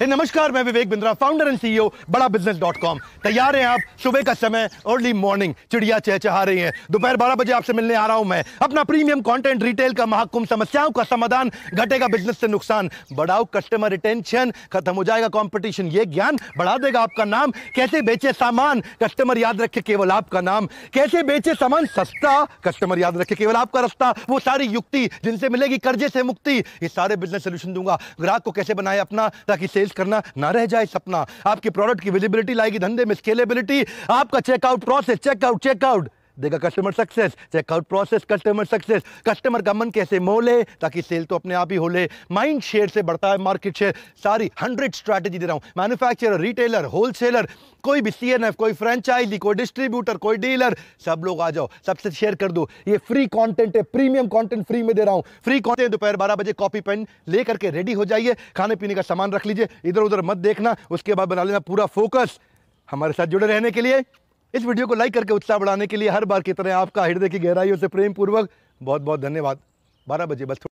हे नमस्कार मैं Vivek Bindra founder and CEO Bada Business dot com तैयार हैं आप सुबह का समय अर्ली मॉर्निंग चिड़िया चहचहा रही हैं दोपहर बारह बजे आपसे मिलने आ रहा हूं मैं अपना प्रीमियम कंटेंट रिटेल का महाकुंभ समस्याओं का समाधान घटेगा बिजनेस से नुकसान बढ़ाओ कस्टमर रिटेंशन खत्म हो जाएगा कॉम्पिटिशन ये ज्ञान बढ़ा देगा आपका नाम कैसे बेचे सामान कस्टमर याद रखे केवल आपका नाम कैसे बेचे सामान सस्ता कस्टमर याद रखे केवल आपका रास्ता वो सारी युक्ति जिनसे मिलेगी कर्जे से मुक्ति ये सारे बिजनेस सोल्यूशन दूंगा ग्राहक को कैसे बनाए अपना ताकि सेल्स सेल्स करना ना रह जाए सपना आपके प्रोडक्ट की विजिबिलिटी लाएगी धंधे में स्केलेबिलिटी आपका चेकआउट प्रोसेस चेकआउट चेकआउट देगा customer success checkout process customer success customer का मन कैसे मोले ताकि सेल तो अपने आप ही हो ले माइंड शेयर से बढ़ता है मार्केट शेयर सारी हंड्रेड स्ट्रैटेजी दे रहा हूँ मैन्युफैक्चरर रिटेलर होलसेलर कोई भी सी कोई फ्रेंचाइजी कोई डिस्ट्रीब्यूटर कोई डीलर सब लोग आ जाओ सबसे शेयर कर दो ये फ्री कॉन्टेंट है प्रीमियम कॉन्टेंट फ्री में दे रहा हूँ फ्री कॉन्टेंट दोपहर बारह बजे कॉपी पेन ले करके रेडी हो जाइए खाने पीने का सामान रख लीजिए इधर उधर मत देखना उसके बाद बना लेना पूरा फोकस हमारे साथ जुड़े रहने के लिए इस वीडियो को लाइक करके उत्साह बढ़ाने के लिए हर बार की तरह आपका हृदय की गहराइयों से प्रेम पूर्वक बहुत बहुत धन्यवाद बारह बजे बस